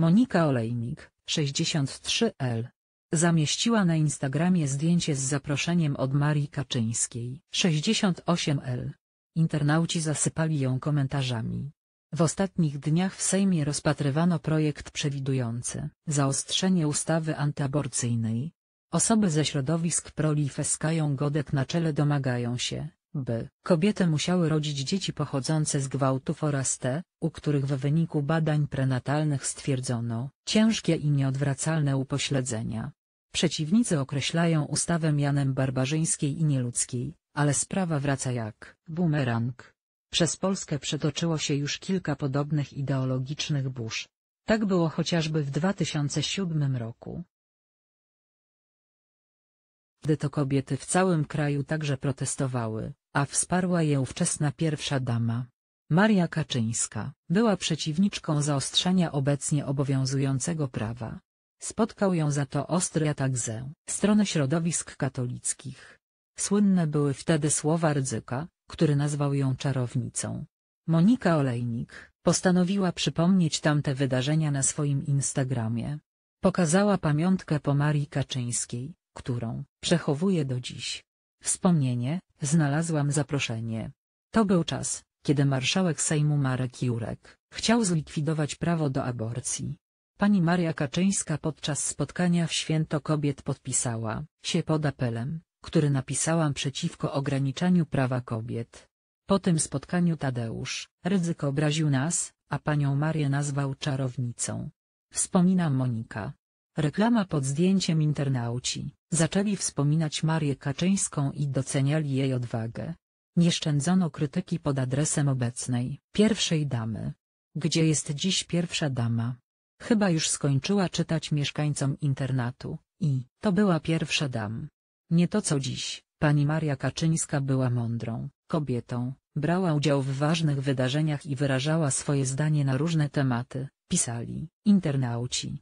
Monika Olejnik, 63L. Zamieściła na Instagramie zdjęcie z zaproszeniem od Marii Kaczyńskiej, 68L. Internauci zasypali ją komentarzami. W ostatnich dniach w Sejmie rozpatrywano projekt przewidujący zaostrzenie ustawy antyaborcyjnej. Osoby ze środowisk prolife z Godek na czele domagają się, by kobiety musiały rodzić dzieci pochodzące z gwałtów oraz te, u których w wyniku badań prenatalnych stwierdzono ciężkie i nieodwracalne upośledzenia. Przeciwnicy określają ustawę mianem barbarzyńskiej i nieludzkiej, ale sprawa wraca jak bumerang. Przez Polskę przetoczyło się już kilka podobnych ideologicznych burz. Tak było chociażby w 2007 roku, gdy to kobiety w całym kraju także protestowały, a wsparła je ówczesna pierwsza dama. Maria Kaczyńska była przeciwniczką zaostrzenia obecnie obowiązującego prawa. Spotkał ją za to ostry atak ze strony środowisk katolickich. Słynne były wtedy słowa Rydzyka, który nazwał ją czarownicą. Monika Olejnik postanowiła przypomnieć tamte wydarzenia na swoim Instagramie. Pokazała pamiątkę po Marii Kaczyńskiej, którą przechowuję do dziś. Wspomnienie, znalazłam zaproszenie. To był czas, kiedy marszałek Sejmu Marek Jurek chciał zlikwidować prawo do aborcji. Pani Maria Kaczyńska podczas spotkania w Święto Kobiet podpisała się pod apelem, który napisałam przeciwko ograniczaniu prawa kobiet. Po tym spotkaniu Tadeusz ryzyko obraził nas, a panią Marię nazwał czarownicą. Wspomina Monika, Reklama pod zdjęciem internauci. Zaczęli wspominać Marię Kaczyńską i doceniali jej odwagę. Nie szczędzono krytyki pod adresem obecnej pierwszej damy. Gdzie jest dziś pierwsza dama? Chyba już skończyła czytać mieszkańcom internatu, i to była pierwsza dam. Nie to co dziś, pani Maria Kaczyńska była mądrą kobietą, brała udział w ważnych wydarzeniach i wyrażała swoje zdanie na różne tematy, pisali internauci.